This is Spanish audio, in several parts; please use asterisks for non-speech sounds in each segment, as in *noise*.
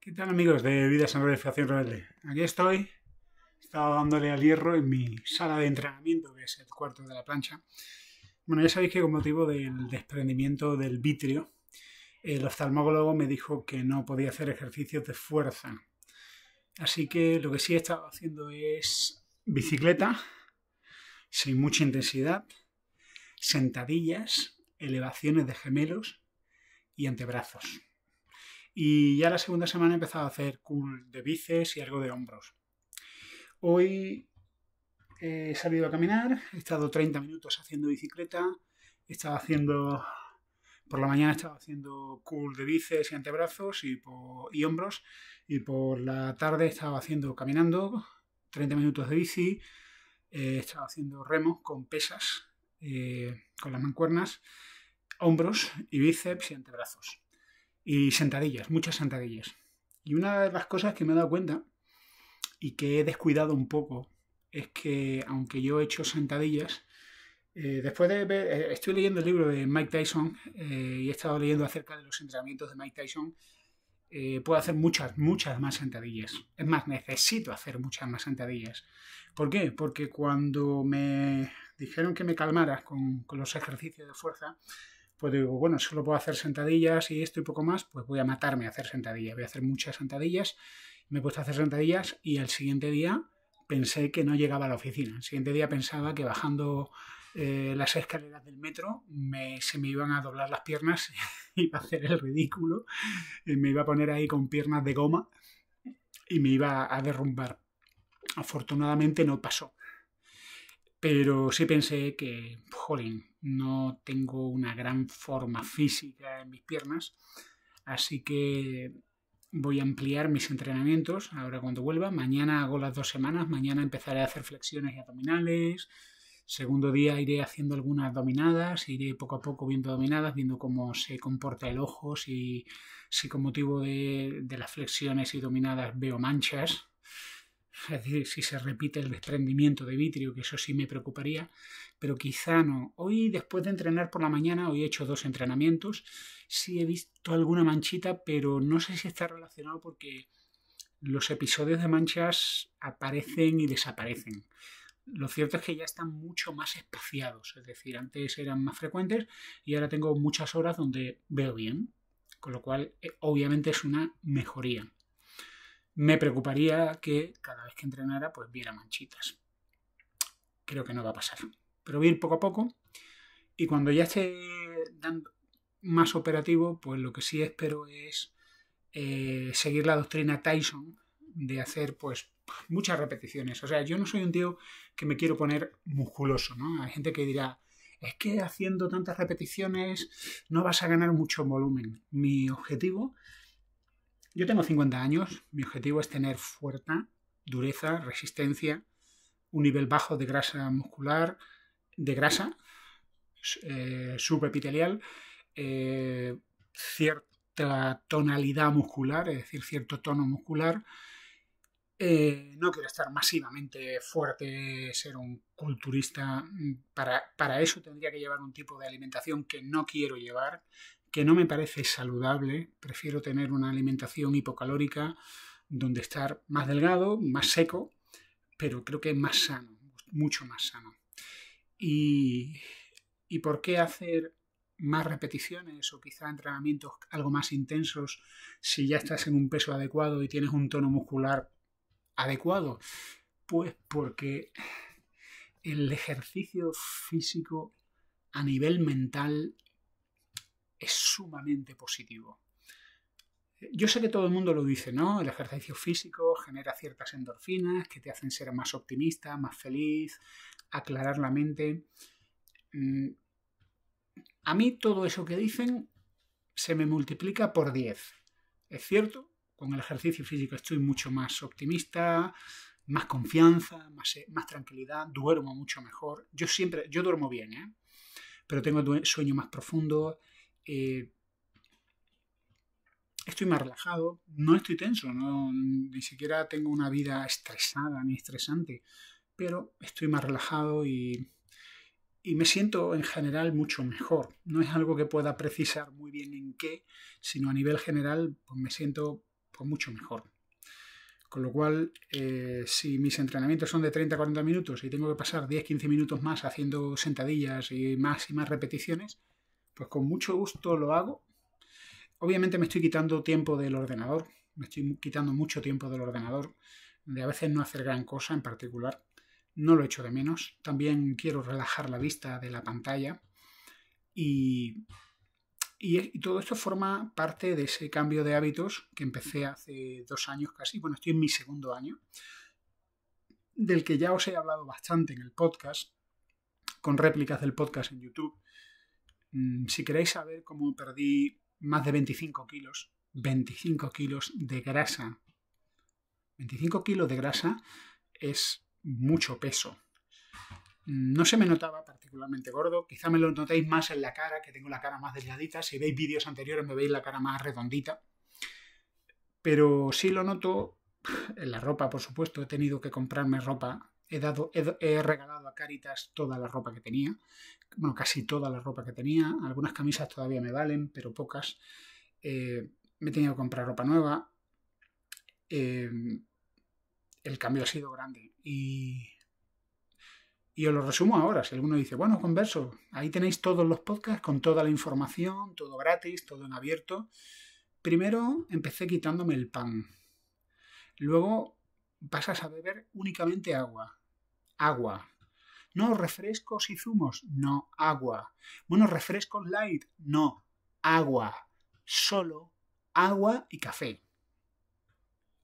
¿Qué tal amigos de Vida San Refacción Rebelde? Aquí estoy, estaba dándole al hierro en mi sala de entrenamiento, que es el cuarto de la plancha. Bueno, ya sabéis que con motivo del desprendimiento del vitrio, el oftalmólogo me dijo que no podía hacer ejercicios de fuerza. Así que lo que sí he estado haciendo es bicicleta, sin mucha intensidad, sentadillas, elevaciones de gemelos y antebrazos. Y ya la segunda semana he empezado a hacer cool de bíceps y algo de hombros. Hoy eh, he salido a caminar, he estado 30 minutos haciendo bicicleta, he estado haciendo... Por la mañana he estado haciendo cool de bíceps y antebrazos y, hombros. Y por la tarde estaba haciendo caminando, 30 minutos de bici, eh, he estaba haciendo remos con pesas, eh, con las mancuernas, hombros y bíceps y antebrazos. Y sentadillas, muchas sentadillas. Y una de las cosas que me he dado cuenta y que he descuidado un poco es que aunque yo he hecho sentadillas, eh, después de eh, estoy leyendo el libro de Mike Tyson eh, y he estado leyendo acerca de los entrenamientos de Mike Tyson, puedo hacer muchas, muchas más sentadillas. Es más, necesito hacer muchas más sentadillas. ¿Por qué? Porque cuando me dijeron que me calmara con los ejercicios de fuerza, pues digo, bueno, solo puedo hacer sentadillas y esto y poco más, pues voy a matarme a hacer sentadillas, voy a hacer muchas sentadillas. Me he puesto a hacer sentadillas y al siguiente día pensé que no llegaba a la oficina. El siguiente día pensaba que bajando eh, las escaleras del metro se me iban a doblar las piernas, *laughs* y iba a hacer el ridículo, eh, me iba a poner ahí con piernas de goma y me iba a derrumbar. Afortunadamente no pasó pero sí pensé que, jolín, no tengo una gran forma física en mis piernas, así que voy a ampliar mis entrenamientos ahora cuando vuelva. Mañana hago las dos semanas, mañana empezaré a hacer flexiones y abdominales. Segundo día iré haciendo algunas dominadas, iré poco a poco viendo dominadas, viendo cómo se comporta el ojo, si, si con motivo de las flexiones y dominadas veo manchas es decir, si se repite el desprendimiento de vitrio, que eso sí me preocuparía, pero quizá no. Hoy, después de entrenar por la mañana, hoy he hecho dos entrenamientos, sí he visto alguna manchita, pero no sé si está relacionado porque los episodios de manchas aparecen y desaparecen. Lo cierto es que ya están mucho más espaciados, es decir, antes eran más frecuentes y ahora tengo muchas horas donde veo bien, con lo cual eh, obviamente es una mejoría me preocuparía que cada vez que entrenara pues viera manchitas. Creo que no va a pasar. Pero voy ir poco a poco y cuando ya esté dando más operativo, pues lo que sí espero es eh, seguir la doctrina Tyson de hacer pues muchas repeticiones. O sea, yo no soy un tío que me quiero poner musculoso, ¿no? Hay gente que dirá, es que haciendo tantas repeticiones no vas a ganar mucho volumen. Mi objetivo yo tengo 50 años, mi objetivo es tener fuerza, dureza, resistencia, un nivel bajo de grasa muscular, de grasa eh, subepitelial, eh, cierta tonalidad muscular, es decir, cierto tono muscular. Eh, no quiero estar masivamente fuerte, ser un culturista. Mm, para, eso tendría que llevar un tipo de alimentación que no quiero llevar que no me parece saludable. Prefiero tener una alimentación hipocalórica donde estar más delgado, más seco, pero creo que es más sano, mucho más sano. Y, y por qué hacer más repeticiones o quizá entrenamientos algo más intensos si ya estás en un peso adecuado y tienes un tono muscular adecuado? Pues porque el ejercicio físico a nivel mental es sumamente positivo. Yo sé que todo el mundo lo dice, ¿no? El ejercicio físico genera ciertas endorfinas que te hacen ser más optimista, más feliz, aclarar la mente. Mm, a mí todo eso que dicen se me multiplica por 10. Es cierto, con el ejercicio físico estoy mucho más optimista, más confianza, más, eh, más tranquilidad, duermo mucho mejor. Yo siempre, yo duermo bien, ¿eh? Pero tengo sueño más profundo, eh, estoy más relajado, no estoy tenso, no, ni siquiera tengo una vida estresada ni estresante, pero estoy más relajado y, y me siento en general mucho mejor. No es algo que pueda precisar muy bien en qué, sino a nivel general pues me siento pues mucho mejor. Con lo cual, eh, si mis entrenamientos son de 30-40 minutos y tengo que pasar 10-15 minutos más haciendo sentadillas y más y más repeticiones, pues con mucho gusto lo hago. Obviamente me estoy quitando tiempo del ordenador, me estoy quitando mucho tiempo del ordenador, de a veces no hacer gran cosa en particular. No lo echo de menos. También quiero relajar la vista de la pantalla. Y, y todo esto forma parte de ese cambio de hábitos que empecé hace dos años casi. Bueno, estoy en mi segundo año, del que ya os he hablado bastante en el podcast, con réplicas del podcast en YouTube Mm, si queréis saber cómo perdí más de 25 kilos, 25 kilos de grasa. 25 kilos de grasa es mucho peso. Mm, no se me notaba particularmente gordo, quizá me lo notéis más en la cara, que tengo la cara más delgadita. Si veis vídeos anteriores me veis la cara más redondita. Pero sí lo noto en la ropa, por supuesto. He tenido que comprarme ropa he, dado, he, regalado a Caritas toda la ropa que tenía, bueno, casi toda la ropa que tenía, algunas camisas todavía me valen, pero pocas. Eh, me he tenido que comprar ropa nueva. Eh, el cambio ha sido grande y y os lo resumo ahora. Si alguno dice, bueno, converso, ahí tenéis todos los podcasts con toda la información, todo gratis, todo en abierto. Primero empecé quitándome el pan. Luego pasas a beber únicamente agua agua. No, refrescos y zumos, no, agua. Bueno, refrescos light, no, agua. Solo agua y café.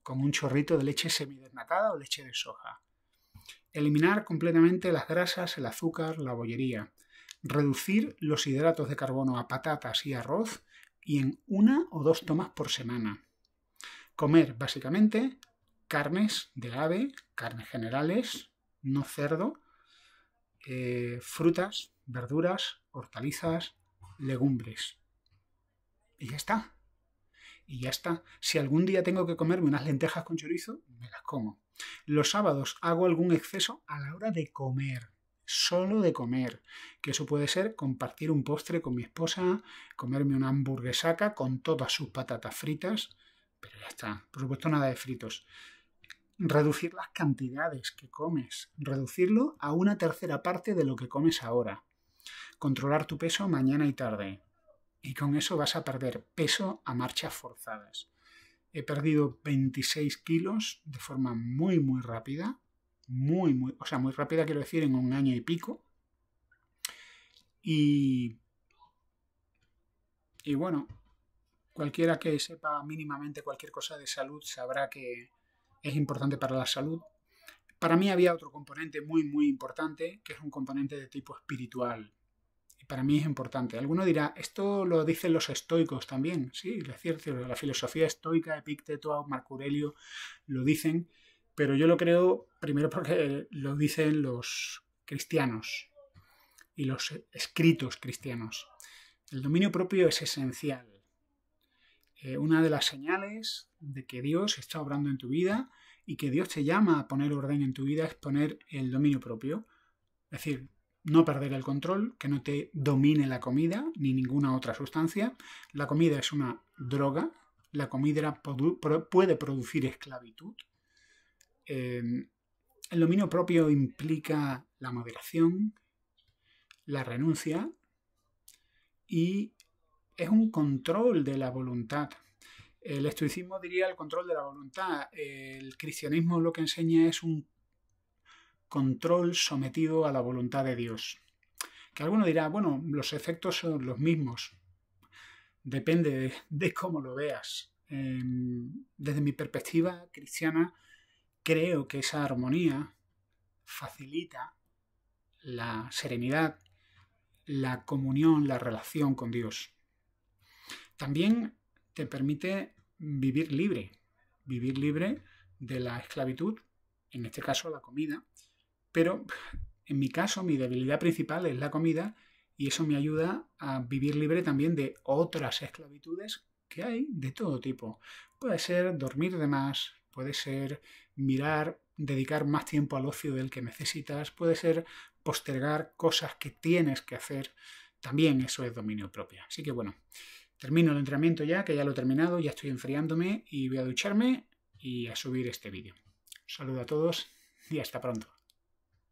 Con un chorrito de leche semidesnatada o leche de soja. Eliminar completamente las grasas, el azúcar, la bollería. Reducir los hidratos de carbono a patatas y arroz y en una o dos tomas por semana. Comer básicamente carnes de ave, carnes generales, no cerdo, eh, frutas, verduras, hortalizas, legumbres. Y ya está. Y ya está. Si algún día tengo que comerme unas lentejas con chorizo, me las como. Los sábados hago algún exceso a la hora de comer. Solo de comer. Que eso puede ser compartir un postre con mi esposa, comerme una hamburguesaca con todas sus patatas fritas. Pero ya está. Por supuesto, nada de fritos reducir las cantidades que comes, reducirlo a una tercera parte de lo que comes ahora, controlar tu peso mañana y tarde, y con eso vas a perder peso a marchas forzadas. He perdido 26 kilos de forma muy, muy rápida, muy, muy, o sea, muy rápida quiero decir en un año y pico. Y, y bueno, cualquiera que sepa mínimamente cualquier cosa de salud sabrá que es importante para la salud. Para mí había otro componente muy, muy importante, que es un componente de tipo espiritual. Y para mí es importante. Alguno dirá, esto lo dicen los estoicos también. Sí, es cierto, la filosofía estoica, Epicteto, Marco Aurelio, lo dicen. Pero yo lo creo primero porque lo dicen los cristianos y los escritos cristianos. El dominio propio es esencial. Eh, una de las señales de que Dios está obrando en tu vida y que Dios te llama a poner orden en tu vida es poner el dominio propio. Es decir, no perder el control, que no te domine la comida ni ninguna otra sustancia. La comida es una droga, la comida puede producir esclavitud. Em, el dominio propio implica la moderación, la renuncia y es un control de la voluntad. El estoicismo diría el control de la voluntad. El cristianismo lo que enseña es un control sometido a la voluntad de Dios. Que alguno dirá, bueno, los efectos son los mismos. Depende de, cómo lo veas. Em, desde mi perspectiva cristiana, creo que esa armonía facilita la serenidad, la comunión, la relación con Dios. También te permite vivir libre, vivir libre de la esclavitud, en este caso la comida, pero en mi caso mi debilidad principal es la comida y eso me ayuda a vivir libre también de otras esclavitudes que hay de todo tipo. Puede ser dormir de más, puede ser mirar, dedicar más tiempo al ocio del que necesitas, puede ser postergar cosas que tienes que hacer. También eso es dominio propio. Así que bueno, Termino el entrenamiento ya, que ya lo he terminado, ya estoy enfriándome y voy a ducharme y a subir este vídeo. saludo a todos y hasta pronto.